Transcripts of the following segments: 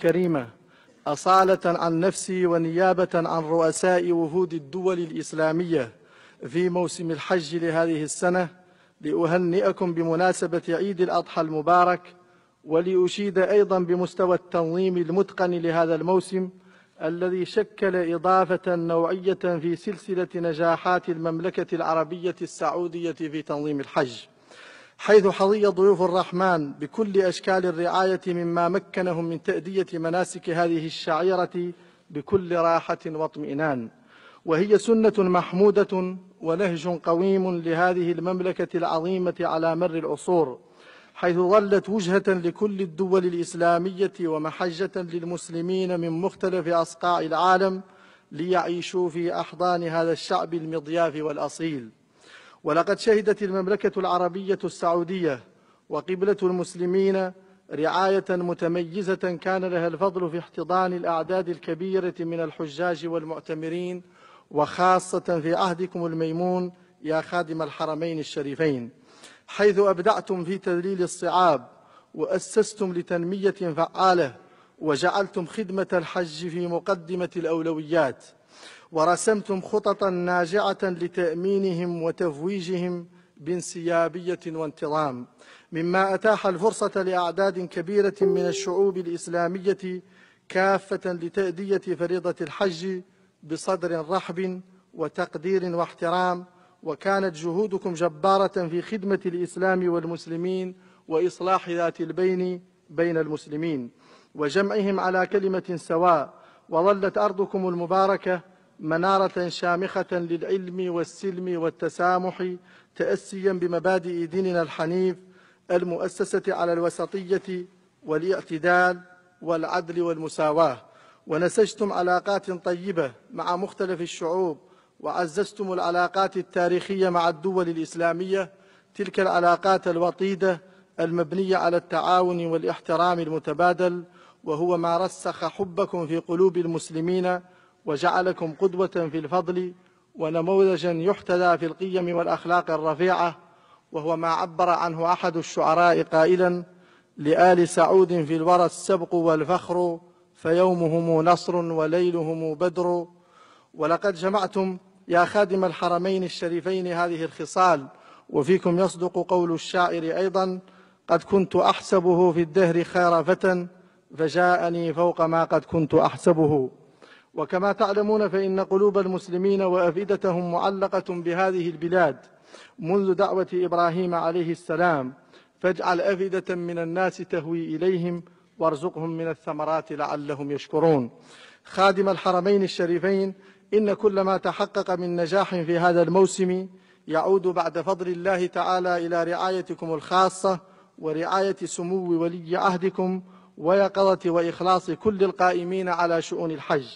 الكريمة أصالة عن نفسي ونيابة عن رؤساء وفود الدول الإسلامية في موسم الحج لهذه السنة لأهنئكم بمناسبة عيد الأضحى المبارك ولأشيد أيضا بمستوى التنظيم المتقن لهذا الموسم الذي شكل إضافة نوعية في سلسلة نجاحات المملكة العربية السعودية في تنظيم الحج حيث حظي ضيوف الرحمن بكل أشكال الرعاية مما مكنهم من تأدية مناسك هذه الشعيرة بكل راحة واطمئنان وهي سنة محمودة ونهج قويم لهذه المملكة العظيمة على مر العصور حيث ظلت وجهة لكل الدول الإسلامية ومحجة للمسلمين من مختلف أصقاع العالم ليعيشوا في أحضان هذا الشعب المضياف والأصيل ولقد شهدت المملكة العربية السعودية وقبلة المسلمين رعاية متميزة كان لها الفضل في احتضان الأعداد الكبيرة من الحجاج والمعتمرين وخاصة في عهدكم الميمون يا خادم الحرمين الشريفين حيث أبدعتم في تذليل الصعاب وأسستم لتنمية فعالة وجعلتم خدمة الحج في مقدمة الأولويات ورسمتم خططا ناجعة لتأمينهم وتفويجهم بانسيابية وانتظام مما أتاح الفرصة لأعداد كبيرة من الشعوب الإسلامية كافة لتأدية فريضة الحج بصدر رحب وتقدير واحترام وكانت جهودكم جبارة في خدمة الإسلام والمسلمين وإصلاح ذات البين بين المسلمين وجمعهم على كلمة سواء وظلت أرضكم المباركة منارة شامخة للعلم والسلم والتسامح تأسيا بمبادئ ديننا الحنيف المؤسسة على الوسطية والاعتدال والعدل والمساواة ونسجتم علاقات طيبة مع مختلف الشعوب وعززتم العلاقات التاريخية مع الدول الإسلامية تلك العلاقات الوطيدة المبنية على التعاون والاحترام المتبادل وهو ما رسخ حبكم في قلوب المسلمين وجعلكم قدوة في الفضل ونموذجا يحتذى في القيم والأخلاق الرفيعة وهو ما عبر عنه أحد الشعراء قائلا لآل سعود في الورى السبق والفخر فيومهم نصر وليلهم بدر ولقد جمعتم يا خادم الحرمين الشريفين هذه الخصال وفيكم يصدق قول الشاعر أيضا قد كنت أحسبه في الدهر خير فتى فجاءني فوق ما قد كنت أحسبه وكما تعلمون فإن قلوب المسلمين وأفئدتهم معلقة بهذه البلاد منذ دعوة إبراهيم عليه السلام فاجعل أفئدة من الناس تهوي إليهم وارزقهم من الثمرات لعلهم يشكرون خادم الحرمين الشريفين إن كل ما تحقق من نجاح في هذا الموسم يعود بعد فضل الله تعالى إلى رعايتكم الخاصة ورعاية سمو ولي عهدكم ويقظة وإخلاص كل القائمين على شؤون الحج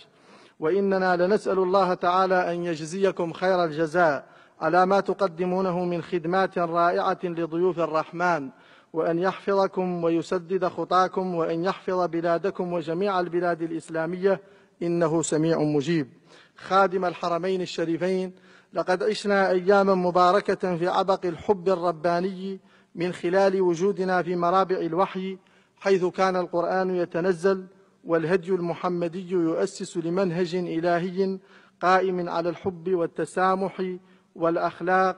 وإننا لنسأل الله تعالى أن يجزيكم خير الجزاء على ما تقدمونه من خدمات رائعة لضيوف الرحمن وأن يحفظكم ويسدد خطاكم وأن يحفظ بلادكم وجميع البلاد الإسلامية إنه سميع مجيب خادم الحرمين الشريفين لقد عشنا أياما مباركة في عبق الحب الرباني من خلال وجودنا في مرابع الوحي حيث كان القرآن يتنزل والهدي المحمدي يؤسس لمنهج إلهي قائم على الحب والتسامح والأخلاق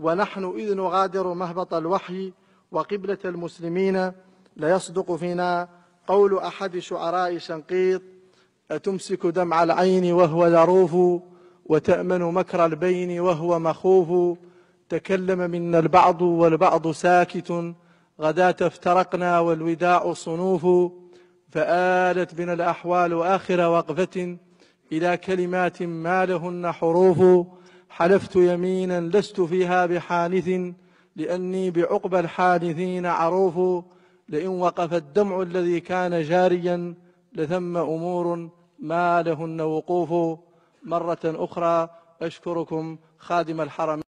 ونحن إذ نغادر مهبط الوحي وقبلة المسلمين ليصدق فينا قول أحد شعراء شنقيط أتمسك دمع العين وهو ذروف وتأمن مكر البين وهو مخوف تكلم منا البعض والبعض ساكت غدا تفترقنا والوداع صنوف فآلت بنا الأحوال آخر وقفة إلى كلمات ما لهن حروف حلفت يمينا لست فيها بحانث لأني بعقبى الحانثين عروف لئن وقف الدمع الذي كان جاريا لثم أمور ما لهن وقوف مرة أخرى أشكركم خادم الحرم